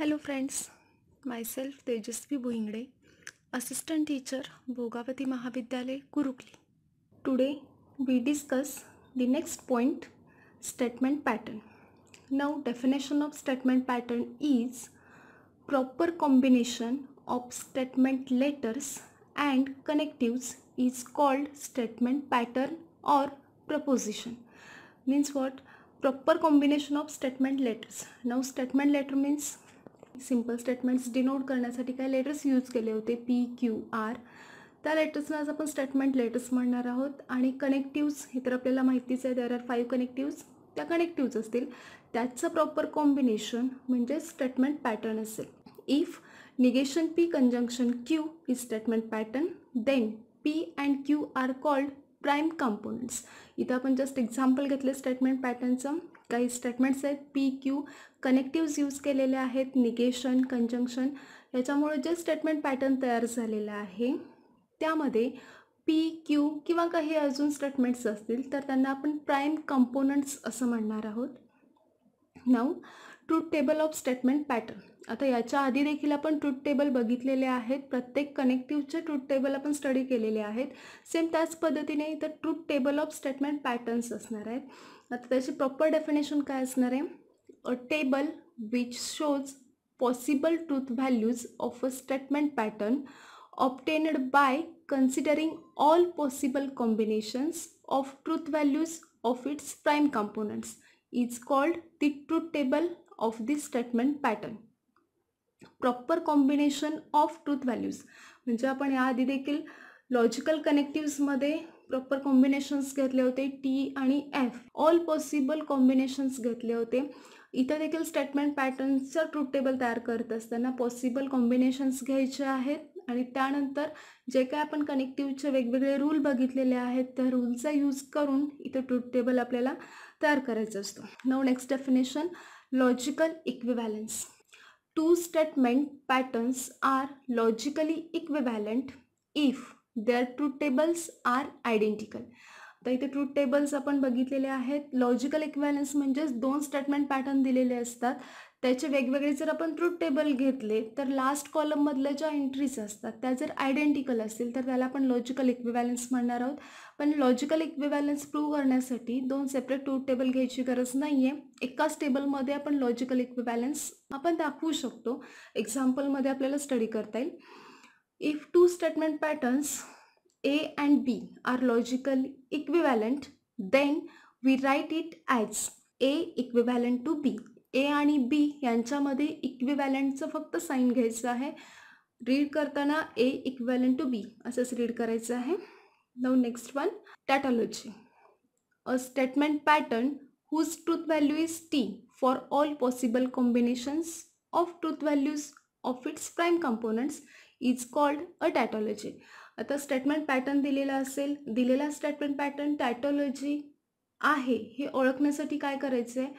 Hello friends, myself Tejasvi Bhuingde, assistant teacher Bhogavati Mahavidyale Kurukli. Today we discuss the next point statement pattern. Now definition of statement pattern is proper combination of statement letters and connectives is called statement pattern or proposition. Means what? proper combination of statement letters now statement letter means simple statements denote करण्यासाठी काय letters use केले होते P Q R त्या लेटर्सना आज आपण statement letters म्हणणार आहोत आणि कनेक्टिव्स हे तर आपल्याला माहितीच आहे देर आर फाईव्ह कनेक्टिव्स त्या कनेक्टिव्ज असतील त्याचं प्रॉपर कॉम्बिनेशन म्हणजे स्टेटमेंट पॅटर्न असेल if negation P conjunction q ही statement pattern then p and q are called prime components इथं आपण जस्ट एक्झाम्पल घेतले स्टेटमेंट पॅटर्नचं काही स्टेटमेंट्स आहेत पी क्यू कनेक्टिव्ज यूज केलेले आहेत निगेशन कंजंक्शन याच्यामुळे जे स्टेटमेंट पॅटर्न तयार झालेलं आहे त्यामध्ये पी क्यू किंवा काही अजून स्टेटमेंट्स असतील तर त्यांना आपण प्राईम कंपोनंट्स असं म्हणणार आहोत now truth table of statement pattern आता याच्या आधी देखील आपण ट्रूथ टेबल बघितलेले आहेत प्रत्येक कनेक्टिव्हचे ट्रूथ टेबल आपण स्टडी केलेले आहेत सेम त्याच पद्धतीने इथं truth table of statement patterns असणार आहेत आता त्याची प्रॉपर डेफिनेशन काय असणार आहे a table which shows possible truth values of a statement pattern obtained by considering all possible combinations of truth values of its prime components is called the truth table of the statement pattern proper combination of truth values म्हणजे आपण याआधी देखील logical कनेक्टिव्समध्ये proper combinations घेतले होते T आणि F all possible combinations घेतले होते इथं देखील स्टेटमेंट पॅटर्नचा ट्रूथ टेबल तयार करत असताना पॉसिबल कॉम्बिनेशन्स घ्यायचे आहेत आणि त्यानंतर जे काय आपण कनेक्टिव्हचे वेगवेगळे रूल बघितलेले आहेत त्या रूलचा यूज करून इथं ट्रूथ टेबल आपल्याला तयार करायचं असतो now next definition logical equivalence two statement patterns are logically equivalent if their truth tables are identical तर इथे ट्रूथ टेबल्स आपण बघितलेले आहेत लॉजिकल इक्वॅलन्स म्हणजेच दोन स्टेटमेंट पॅटर्न दिलेले असतात त्याचे वेगवेगळे जर आपण ट्रूथ टेबल घेतले तर लास्ट कॉलममधल्या ज्या एंट्रीज असतात त्या जर आयडेंटिकल असतील तर त्याला आपण लॉजिकल इक्विव्हॅलन्स म्हणणार आहोत पण लॉजिकल इक्विव्हॅलन्स प्रूव्ह करण्यासाठी दोन सेपरेट ट्रूथ टेबल घ्यायची गरज नाही आहे एकाच टेबलमध्ये आपण लॉजिकल इक्विव्हॅलन्स आपण दाखवू शकतो एक्झाम्पलमध्ये आपल्याला स्टडी करता येईल if two statement patterns a and b are logically equivalent then we write it as a equivalent to b a and b यांचा मदे equivalent चा फक्त sign घेचा है read करता ना a equivalent to b असस read करेचा है now next one tautology a statement pattern whose truth value is t for all possible combinations of truth values of its prime components is called a tautology आता statement pattern दिलेला असेल दिलेला statement pattern टॅटॉलॉजी आहे हे ओळखण्यासाठी काय करायचं आहे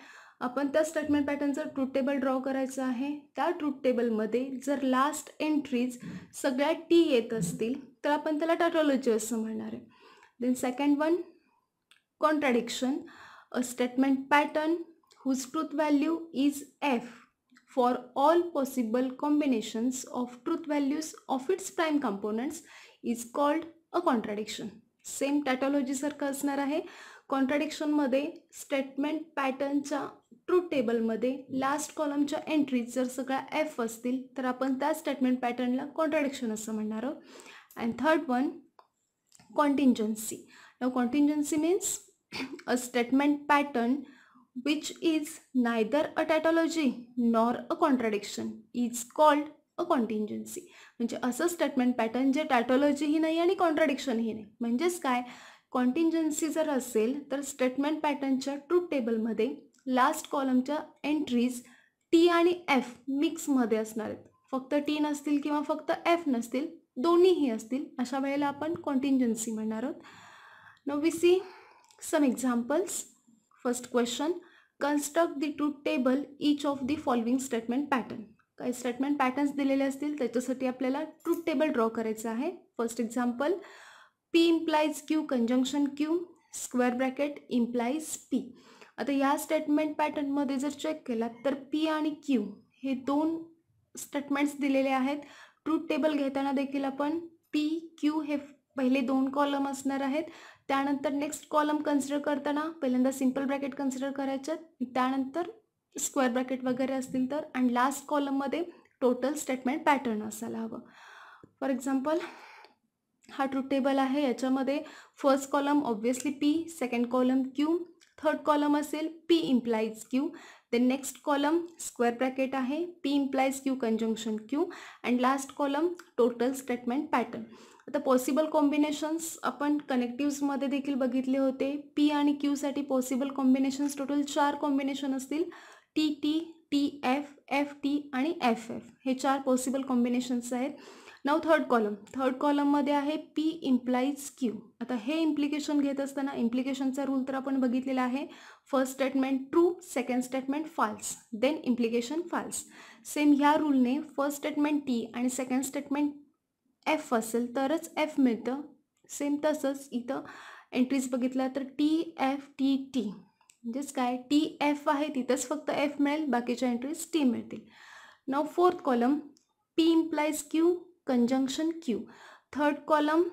आपण त्या स्टेटमेंट पॅटर्नचं ट्रूथ टेबल ड्रॉ करायचं आहे त्या ट्रूथ टेबलमध्ये जर लास्ट एंट्रीज सगळ्या टी येत असतील तर आपण त्याला टॅटॉलॉजी असं म्हणणार आहे then second one contradiction a statement pattern whose truth value is F for all possible combinations of truth values of its prime components is called a contradiction. Same टॅटॉलॉजीसारखं असणार आहे कॉन्ट्राडिक्शनमध्ये स्टेटमेंट पॅटर्नच्या ट्रूथ टेबलमध्ये लास्ट कॉलमच्या entries जर सगळ्या F असतील तर आपण त्या स्टेटमेंट पॅटर्नला कॉन्ट्राडिक्शन असं म्हणणार आहोत and third one contingency contingency means a statement pattern which is neither a tautology nor a contradiction is called a contingency म्हणजे असं स्टेटमेंट पॅटर्न जे टॅटॉलॉजीही नाही आणि कॉन्ट्रडिक्शनही नाही म्हणजेच काय कॉन्टिंजन्सी जर असेल तर स्टेटमेंट पॅटर्नच्या ट्रूथ टेबलमध्ये लास्ट कॉलमच्या एंट्रीज टी आणि एफ मिक्समध्ये असणार आहेत फक्त टी नसतील किंवा फक्त एफ नसतील दोन्हीही असतील अशा वेळेला आपण कॉन्टिंजन्सी म्हणणार आहोत now we see some examples first question construct the truth table each of the following statement pattern काही स्टेटमेंट पॅटर्न्स दिलेले असतील त्याच्यासाठी आपल्याला ट्रूथ टेबल ड्रॉ करायचं आहे first example P implies q conjunction q square bracket implies p आता या statement पॅटर्नमध्ये जर चेक केला तर पी आणि क्यू हे दोन स्टेटमेंट्स दिलेले आहेत ट्रूथ टेबल घेताना देखील आपण पी क्यू हे पहिले दोन कॉलम असणार आहेत त्यानंतर नेक्स्ट कॉलम कन्सिडर करताना पहिल्यांदा सिम्पल ब्रॅकेट कन्सिडर करायच्यात त्यानंतर स्क्वेअर ब्रॅकेट वगैरे असतील तर आणि लास्ट कॉलममध्ये टोटल स्टेटमेंट पॅटर्न असायला हवं फॉर एक्झाम्पल हा ट्रूथ टेबल आहे याच्यामध्ये first column obviously p second column Q third column असेल p implies q then next column square bracket आहे P implies q conjunction q and last column total statement pattern आता possible combinations आपण कनेक्टिव्समध्ये देखील बघितले होते पी आणि क्यूसाठी पॉसिबल कॉम्बिनेशन्स टोटल चार कॉम्बिनेशन असतील T T T F F T आणि एफ एफ हे चार पॉसिबल कॉम्बिनेशन्स आहेत नाव थर्ड कॉलम थर्ड कॉलममध्ये आहे पी इम्प्लाईज क्यू आता हे इम्प्लिकेशन घेत असताना इम्प्लिकेशनचा रूल तर आपण बघितलेला आहे first statement true second statement false then implication false same ह्या रूलने फर्स्ट स्टेटमेंट टी आणि सेकंड स्टेटमेंट एफ असेल तरच एफ मिळतं सेम तसंच इथं एंट्रीज बघितल्या तर टी एफ टी टी म्हणजेच काय टी एफ आहे तिथंच फक्त एफ मिळेल बाकीच्या एंट्रीज टी मिळतील now fourth column p implies q conjunction q third column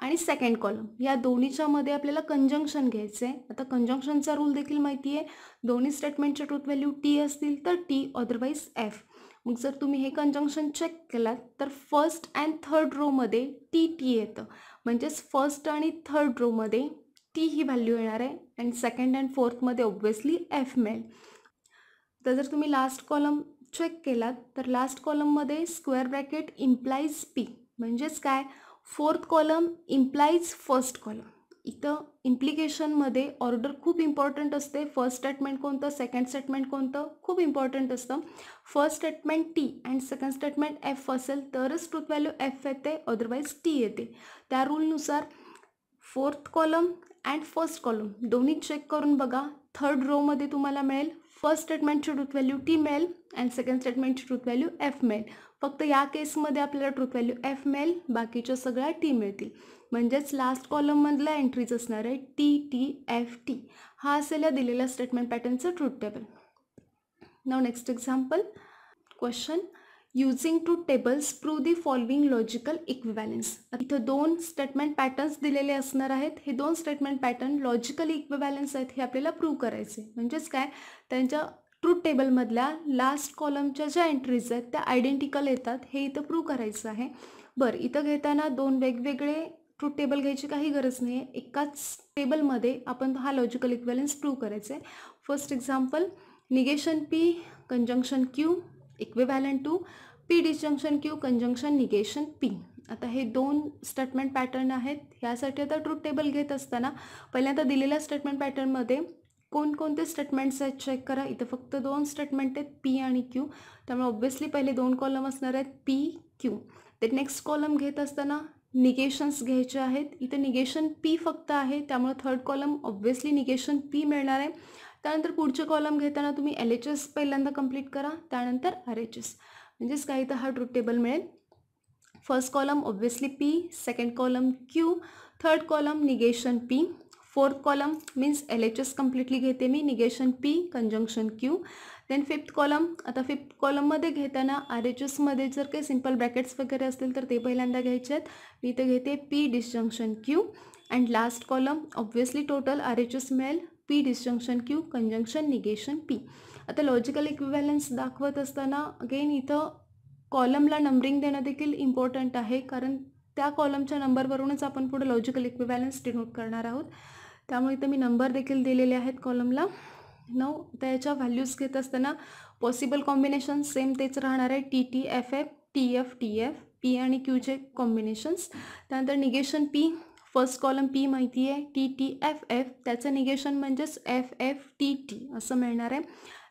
आणि सेकंड कॉलम या दोन्हीच्यामध्ये आपल्याला कंजंक्शन घ्यायचं आहे आता कंजंक्शनचा रूल देखील माहिती आहे दोन्ही स्टेटमेंटच्या ट्रूथ व्हॅल्यू टी असतील तर टी अदरवाईज एफ मग जर तुम्ही हे कंजंक्शन चेक केलात तर फर्स्ट अँड थर्ड रोमध्ये टी टी येतं म्हणजेच फर्स्ट आणि थर्ड रोमध्ये टी ही व्हॅल्यू येणार आहे अँड सेकंड अँड फोर्थमध्ये ऑब्व्हियसली एफ मेल तर जर तुम्ही लास्ट कॉलम चेक केलात तर लास्ट कॉलममध्ये स्क्वेअर ब्रॅकेट इम्प्लाईज पी म्हणजेच काय fourth column implies first column इथं इम्प्लिकेशनमध्ये ऑर्डर खूप इम्पॉर्टंट असते फर्स्ट स्टेटमेंट कोणतं सेकंड स्टेटमेंट कोणतं खूप इम्पॉर्टंट असतं first statement T and second statement F असेल तरच ट्रुथ व्हॅल्यू एफ येते अदरवाईज टी येते त्या रूलनुसार fourth column and first column दोन्ही चेक करून बघा थर्ड रोमध्ये तुम्हाला मिळेल फर्स्ट स्टेटमेंटची ट्रुथ व्हॅल्यू टी मिळेल अँड सेकंड स्टेटमेंटची ट्रुथ व्हॅल्यू एफ मिळेल फक्त या केसमध्ये आपल्याला ट्रूथ व्हॅल्यू एफ मिळेल बाकीच्या सगळ्या टी मिळतील म्हणजेच लास्ट कॉलममधला एंट्रीज असणार आहे टी टी एफ टी हा असेल या दिलेल्या स्टेटमेंट पॅटर्नचं truth table now next example question using two tables prove the following logical equivalence इथं दोन स्टेटमेंट पॅटर्न्स दिलेले असणार आहेत हे दोन स्टेटमेंट पॅटर्न लॉजिकल इक्विबॅलन्स आहेत हे आपल्याला प्रूव्ह करायचे म्हणजेच काय त्यांच्या ट्रूथ टेबलमधल्या लास्ट कॉलमच्या ज्या एंट्रीज आहेत त्या आयडेंटिकल येतात हे इथं प्रूव्ह करायचं आहे बरं इथं घेताना दोन वेगवेगळे ट्रूथ टेबल घ्यायची काही गरज नाही आहे एकाच टेबलमध्ये आपण हा लॉजिकल इक्वॅलन्स प्रूव्ह करायचं आहे first example negation P conjunction q equivalent to p disjunction q conjunction negation p आता हे दोन स्टेटमेंट पॅटर्न आहेत ह्यासाठी आता ट्रूथ टेबल घेत असताना पहिल्यांदा दिलेल्या स्टेटमेंट पॅटर्नमध्ये कोणकोणते स्टेटमेंट्स आहेत चेक करा इथे फक्त दोन स्टेटमेंट आहेत पी आणि क्यू त्यामुळे ऑब्व्हियसली पहिले दोन कॉलम असणार आहेत पी क्यू ते नेक्स्ट कॉलम घेत असताना निगेशन्स घ्यायचे आहेत इथे निगेशन पी फक्त आहे त्यामुळे third column obviously negation p मिळणार आहे त्यानंतर पुढचे कॉलम घेताना तुम्ही एल एच एस पहिल्यांदा कंप्लीट करा त्यानंतर आर एच एस म्हणजेच काही तर हा ट्रूथ टेबल मिळेल first column obviously p second column Q third column negation p fourth column means L H S completely घेते मी negation P conjunction q then fifth column आता फिफ्थ कॉलममध्ये घेताना आर एच एसमध्ये जर काही सिम्पल ब्रॅकेट्स वगैरे असतील तर ते पहिल्यांदा घ्यायचे आहेत मी इथे घेते p disjunction q and last column obviously total R H S मिळेल p disjunction q conjunction negation p आता लॉजिकल इक्विव्हॅलन्स दाखवत असताना अगेन इथं कॉलमला नंबरिंग देणं देखील इम्पॉर्टंट आहे कारण त्या कॉलमच्या नंबरवरूनच आपण पुढे लॉजिकल इक्विव्हॅलन्स डिनोट करणार आहोत त्यामुळे इथं मी नंबर देखील दिलेले आहेत कॉलमला नऊ त्याच्या व्हॅल्यूज घेत असताना पॉसिबल कॉम्बिनेशन सेम तेच राहणार आहे T T F F T F T F P आणि क्यूचे कॉम्बिनेशन्स त्यानंतर negation P first column P माहिती आहे टी टी एफ एफ त्याचं निगेशन म्हणजेच एफ एफ टी टी असं मिळणार आहे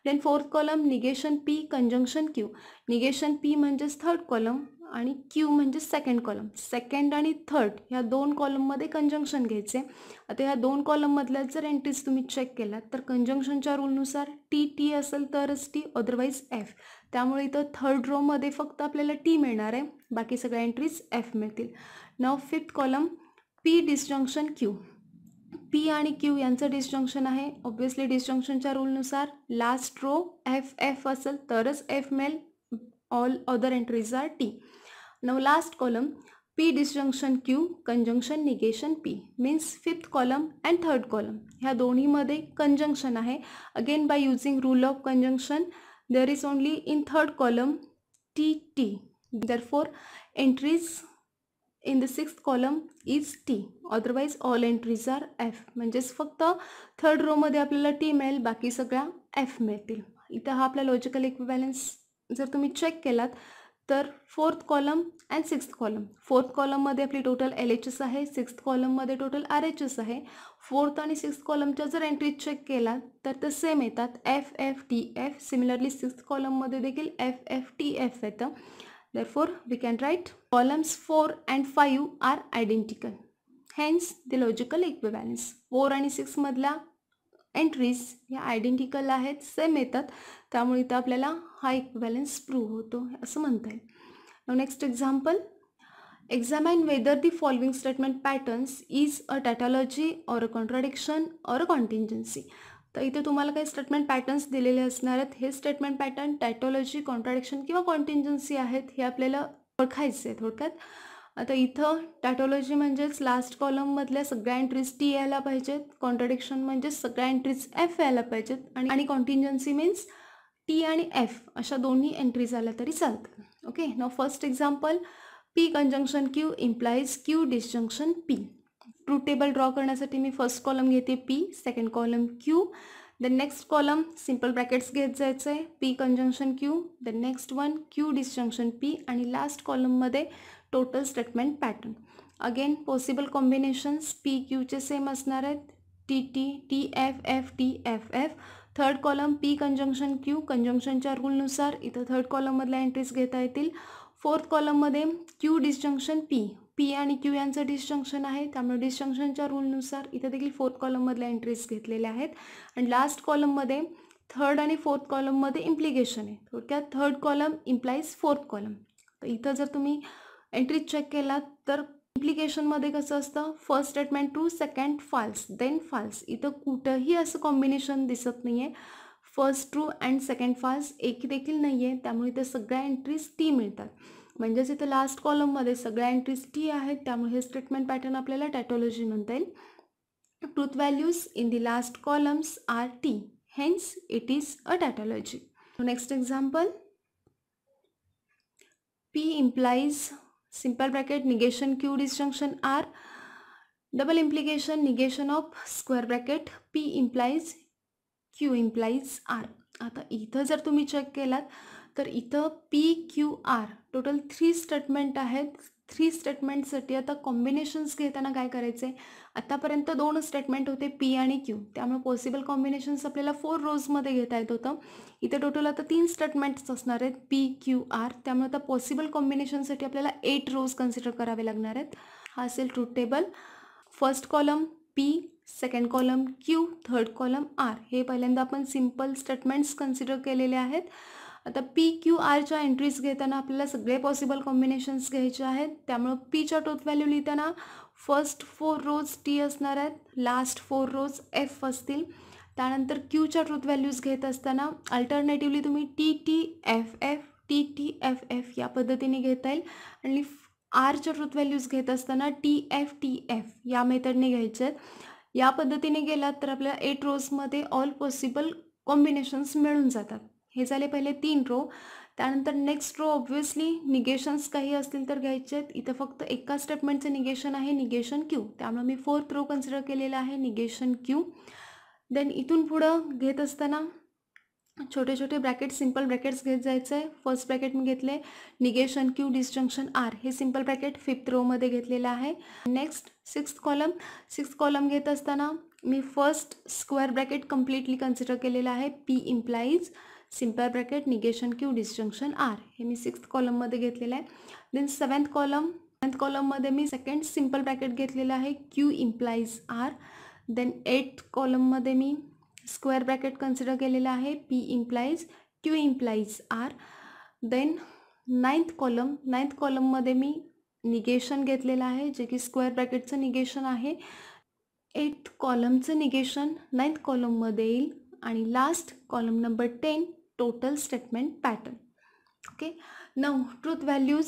then fourth column negation P conjunction Q negation P म्हणजेच थर्ड कॉलम आणि क्यू म्हणजे सेकंड कॉलम सेकंड आणि थर्ड ह्या दोन कॉलममध्ये कंजंक्शन घ्यायचे आता ह्या दोन कॉलममधल्या जर एंट्रीज तुम्ही चेक केलात तर कंजंक्शनच्या रूलनुसार टी टी असेल तरच टी अदरवाईज एफ त्यामुळे इथं थर्ड रोमध्ये फक्त आपल्याला टी मिळणार आहे बाकी सगळ्या एंट्रीज एफ मिळतील नाव fifth column P disjunction Q P आणि क्यू यांचं डिस्जंक्शन आहे ऑब्व्हियसली डिस्जंक्शनच्या रूलनुसार लास्ट रो एफ एफ असेल तरच एफ मिळेल all other entries are T now last column P disjunction Q, conjunction negation P means fifth column and third column. ह्या दोन्हीमध्ये conjunction आहे Again by using rule of conjunction there is only in third column TT. Therefore entries in the sixth column is T. Otherwise all entries are F. म्हणजेच फक्त row रोमध्ये आपल्याला T मिळेल बाकी सगळ्या F मिळतील इथं हा आपला लॉजिकल इक्विबॅलन्स जर तुम्ही चेक केलात तर fourth column and sixth column fourth कॉलममध्ये आपली टोटल एल एच एस आहे सिक्स्थ कॉलममध्ये टोटल आर एच एस आहे फोर्थ आणि सिक्स्थ कॉलमच्या जर एंट्री चेक केला तर ते सेम येतात F F T F similarly sixth कॉलममध्ये देखील एफ एफ टी एफ येतं four we can write columns 4 and 5 are identical hence the logical equivalence four आणि सिक्समधल्या एंट्रीज ह्या आयडेंटिकल आहेत सेम येतात त्यामुळे इथं आपल्याला हा एक बॅलेन्स प्रूव्ह होतो असं म्हणता येईल next example examine whether the following statement patterns is a tautology or a contradiction or a contingency तर इथे तुम्हाला काही स्टेटमेंट पॅटर्न्स दिलेले असणार आहेत हे स्टेटमेंट पॅटर्न टॅटॉलॉजी कॉन्ट्राडिक्शन किंवा कॉन्टिन्जन्सी आहेत हे आपल्याला ओळखायचे आहे थोडक्यात आता इथं टॅटॉलॉजी म्हणजेच लास्ट कॉलममधल्या सगळ्या एंट्रीज टी यायला पाहिजेत कॉन्ट्राडिक्शन म्हणजेच सगळ्या एंट्रीज एफ यायला पाहिजेत आणि कॉन्टिन्जन्सी मीन्स टी आणि एफ अशा दोन्ही एंट्री झाल्या तरी चालतात ओके न first example P conjunction Q implies Q disjunction P true table draw करण्यासाठी मी फर्स्ट कॉलम घेते P second column Q then next column simple brackets घेत जायचं आहे P conjunction Q the next one Q disjunction P आणि last कॉलममध्ये total statement pattern again possible combinations P क्यूचे same असणार आहेत T T T F F T F F third column P conjunction Q कंजंक्शनच्या रूलनुसार इथं third कॉलममधल्या entries घेता येतील फोर्थ कॉलममध्ये क्यू डिस्जंक्शन पी पी आणि क्यू यांचं डिस्जंक्शन आहे त्यामुळे डिस्जंक्शनच्या रूलनुसार इथं देखील फोर्थ कॉलममधल्या एंट्रीज घेतलेल्या आहेत आणि लास्ट कॉलममध्ये थर्ड आणि फोर्थ कॉलममध्ये इम्प्लिकेशन आहे थोडक्यात third column implies fourth column तर इथं जर तुम्ही एंट्रीज चेक केलात तर इम्प्लिकेशनमध्ये कसं असतं first statement true second false then false इथं कुठंही असं कॉम्बिनेशन दिसत नाही आहे first true and second false एक देखील नाही आहे त्यामुळे इथं सगळ्या एंट्रीज टी मिळतात म्हणजेच इथं लास्ट कॉलममध्ये सगळ्या एंट्रीज टी आहेत त्यामुळे हे स्टेटमेंट पॅटर्न आपल्याला टॅटॉलॉजी म्हणता येईल truth values in the last columns are T hence it is a tautology next example P implies simple bracket negation Q disjunction R double implication negation of square bracket P implies Q implies R आता इथं जर तुम्ही check केलात तर इथं P Q R total three statements आहेत three स्टेटमेंटसाठी आता कॉम्बिनेशन्स घेताना काय करायचं आहे आत्तापर्यंत दोन स्टेटमेंट होते पी आणि क्यू त्यामुळे पॉसिबल कॉम्बिनेशन्स आपल्याला फोर रोजमध्ये घेता येत होतं इथे टोटल आता तीन स्टेटमेंट्स असणार आहेत पी क्यू आर त्यामुळे आता पॉसिबल कॉम्बिनेशनसाठी आपल्याला एट रोज कन्सिडर करावे लागणार आहेत हा असेल truth table first column P second column Q third column R हे पहिल्यांदा आपण सिम्पल स्टेटमेंट्स कन्सिडर केलेले आहेत आता पी क्यू आरच्या एंट्रीज घेताना आपल्याला सगळे पॉसिबल कॉम्बिनेशन्स घ्यायचे आहेत त्यामुळं पीच्या टोथ व्हॅल्यू लिहिताना फर्स्ट फोर रोज टी असणार आहेत लास्ट फोर रोज एफ असतील त्यानंतर क्यूच्या ट्रूथ व्हॅल्यूज घेत असताना अल्टरनेटिव्हली तुम्ही T T F F T T F F या पद्धतीने घेता येईल आणि आरच्या ट्रूथ व्हॅल्यूज घेत असताना टी एफ टी एफ या मेथडने घ्यायचे आहेत या पद्धतीने गेलात तर आपल्याला एट रोजमध्ये ऑल पॉसिबल कॉम्बिनेशन्स मिळून जातात हे झाले पहिले तीन रो त्यानंतर नेक्स्ट रो ऑब्व्हियसली निगेशन्स काही असतील तर घ्यायचे आहेत इथं फक्त एका स्टेपमेंटचं निगेशन आहे निगेशन क्यू त्यामुळे मी फोर्थ रो कन्सिडर केलेला आहे निगेशन क्यू देन इथून पुढं घेत असताना छोटे छोटे ब्रॅकेट सिम्पल ब्रॅकेट्स घेत जायचं आहे फर्स्ट ब्रॅकेट मी घेतले निगेशन क्यू डिस्जंक्शन आर हे सिंपल ब्रॅकेट फिफ्थ रोमध्ये घेतलेलं आहे next sixth column sixth column घेत असताना मी first square bracket completely consider केलेलं आहे P implies simple bracket negation Q disjunction R हे मी सिक्स्थ कॉलममध्ये घेतलेलं आहे देन सेवन्थ कॉलम सेवन्थ कॉलममध्ये मी सेकंड सिम्पल ब्रॅकेट घेतलेलं आहे Q implies R then eight कॉलममध्ये मी स्क्वेअर ब्रॅकेट कन्सिडर केलेलं आहे P implies Q implies R then ninth column ninth कॉलममध्ये मी निगेशन घेतलेलं आहे जे की स्क्वेअर ब्रॅकेटचं निगेशन आहे एट कॉलमचं निगेशन नाइन्थ कॉलममध्ये येईल आणि last column number ten total statement pattern okay नऊ truth values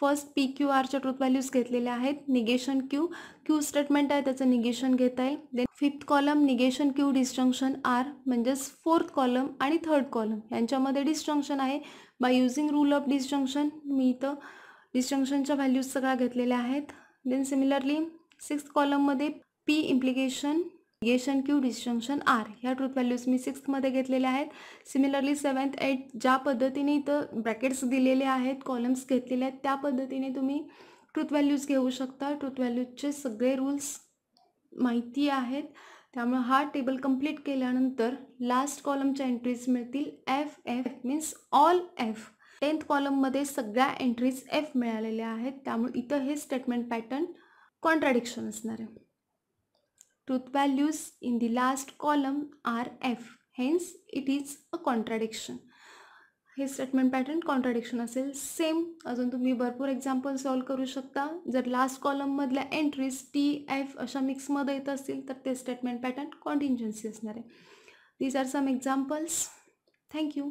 first P Q आरच्या ट्रूथ व्हॅल्यूज घेतलेल्या आहेत निगेशन क्यू क्यू स्टेटमेंट आहे त्याचं निगेशन घेता येईल then fifth column negation Q disjunction R म्हणजेच फोर्थ कॉलम आणि थर्ड कॉलम यांच्यामध्ये डिस्टंक्शन आहे by using rule of disjunction मी इथं डिस्टंक्शनच्या व्हॅल्यूज सगळ्या घेतलेल्या आहेत देन सिमिलरली सिक्स्थ कॉलममध्ये पी इम्प्लिकेशन येशन क्यू डिस्टंक्शन आर ह्या ट्रूथ व्हॅल्यूज मी सिक्स्थमध्ये घेतलेल्या आहेत सिमिलरली सेवन्थ एट ज्या पद्धतीने इथं ब्रॅकेट्स दिलेले आहेत कॉलम्स घेतलेले आहेत त्या पद्धतीने तुम्ही ट्रूथ व्हॅल्यूज घेऊ शकता ट्रूथ व्हॅल्यूजचे सगळे रूल्स माहिती आहेत त्यामुळे हा टेबल कंप्लीट केल्यानंतर लास्ट कॉलमच्या एंट्रीज मिळतील F F means all F tenth कॉलममध्ये सगळ्या एंट्रीज एफ मिळालेल्या आहेत त्यामुळे इथं हे स्टेटमेंट पॅटर्न कॉन्ट्राडिक्शन असणार आहे truth values in the last column are f. Hence, it is a contradiction. हे स्टेटमेंट पॅटर्न कॉन्ट्राडिक्शन असेल सेम अजून तुम्ही भरपूर एक्झाम्पल सॉल्व्ह करू शकता जर लास्ट कॉलममधल्या एंट्रीज टी एफ अशा मिक्समध्ये येत असतील तर ते स्टेटमेंट पॅटर्न कॉन्टिन्जन्सी असणार आहे these are some examples thank you